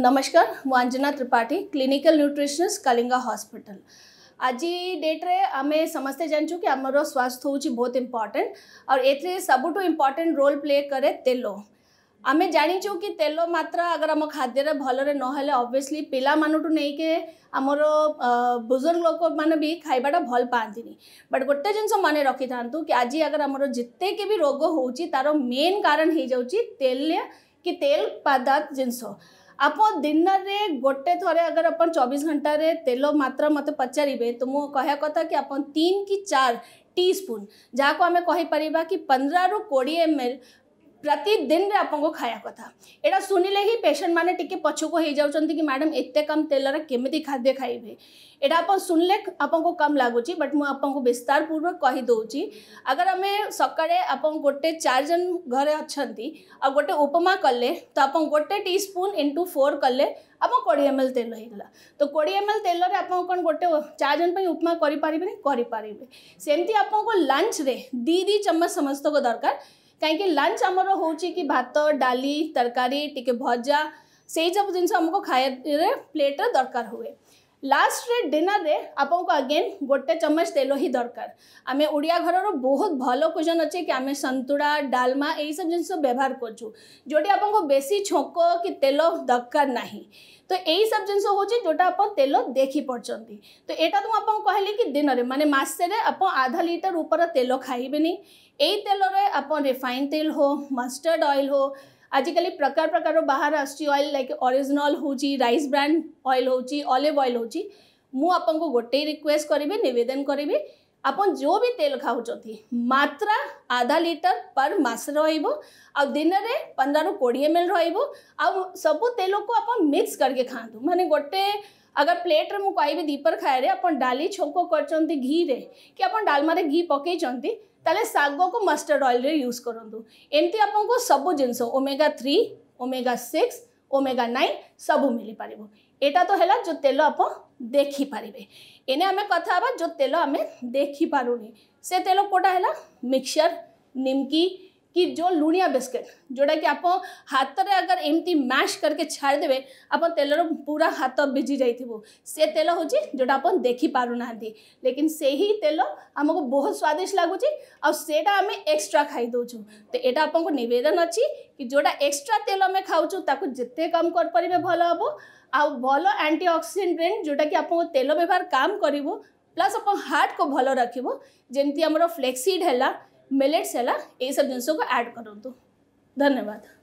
नमस्कार Munjana Tripathi clinical nutritionist Kalinga hospital आज डेट्रे आम समस्ते जानचु कि आम स्वास्थ्य हूँ बहुत इम्पोर्टेन्ट और ए सब इम्पोर्टेन्ट रोल प्ले करे तेल आम जाचु कि तेल मात्रा अगर आम खाद्य भलि नब्विस्ली पा मानू नहीं के आमर बुजुर्ग लोक मैंने भी खाइबाटा भल पाती बट गोटे जिन मन रखि था कि आज अगर आम जिते के भी रोग हो तार मेन कारण हो जाए तेल कि तेल पदार्थ जिनस आप दिन में गोटे थे अगर आप चौबीस घंटे तेल मात्रा मत पचारे तो मुझे कह कथा कि आप तीन कि चार टी स्पून जहाँ को आम कहीपर कि पंद्रह कोड़े एम एल प्रतिदिन आपको खाया कथा यहाँ शुणिले ही पेसेंट मैंने टी पछक हो कि मैडम एत कम तेल रमि खाद्य खाइबे यहाँ आप शुणिले आपको कम लगुच बट मुझे विस्तार पूर्वक कहीदे अगर आम सका आप गोटे चार जन घरे अच्छा आ गोटे उपमा कले तो आप गोटे टी स्पून इंटू फोर कले आप कोड़े एम एल तेल होगा तो कोड़े एम एल तेल आप गोटे चार जन उपमा करें करें सेमती आप लंच दी दी चम्मच समस्त को दरकार कहीं लंच आम हूँ कि भात डाली तरकारी टी भजा से सब जिन खाए प्लेट्रे दरकार हुए लास्ट रे डिनर रे आपको अगेन गोटे चम्मच तेल ही दरकार आम ओडिया घर बहुत भल क्वेश्चन अच्छे कि आम संतुड़ा डालमा यही सब जिन व्यवहार करेसी छोक कि तेल दरकार नहीं तो यही सब जिन जोटा आप तेल देखी पड़ते तो यहाँ तो मुझे कहली कि दिन में मानते मसे आधा लिटर उपर तेल खाइबे यही तेल रिफाइन तेल हो मस्टर्ड अएल हो आजिकल प्रकार प्रकार बाहर आसल लाइक ओरिजिनाल हो रईस ब्रांड अएल होलिव अएल हो गोटे रिक्वेस्ट करी नवेदन करी जो भी तेल ତେଲ ଖାଉଛନ୍ତି ମାତ୍ରା ଆଧା ଲିଟର ପର୍ ମାସ ରହିବ दिन में पंद्रह कोड़े एम एल रो सब तेल को आप मिक्स करके खातु मानते गोटे अगर प्लेट्रे मुझे कहबी दीपर खाए डाली छोंक कर घीरे कि आप डालमार घी पकई ताले शाग को मस्टर्ड अएल यूज करूँ एमती आपको सब जिनस omega three omega six omega nine সবু মিলিপার এটা তো হল যে তেল আপ দেখিপারে এনে আমি কথা হবা যে তেল আমি দেখিপারুনি সে তেল কোটা হল মিক্সচর নিমকি कि जो लुणिया बिस्किट जोटा कि आप हाथ में अगर एमती मैश करके छाड़देवे आप तेल पूरा हाथ भिजी जाइए से तेल हूँ जो आप पार ना लेकिन से ही तेल आमको बहुत स्वादिष्ट लगुच आईटा आम एक्सट्रा खाई तो यहाँ आपको नवेदन अच्छी कि जोटा एक्सट्रा तेल आम खाऊ ताको जिते कम करें भल हम आल भल आंटीअक्सीडेट जोटा कि आप तेल व्यवहार कम कर प्लस आप हार्ट को भल रख जमी आम फ्लेक्सीड है मिलेट्स है ये सब जिनसों को ऐड करो तो धन्यवाद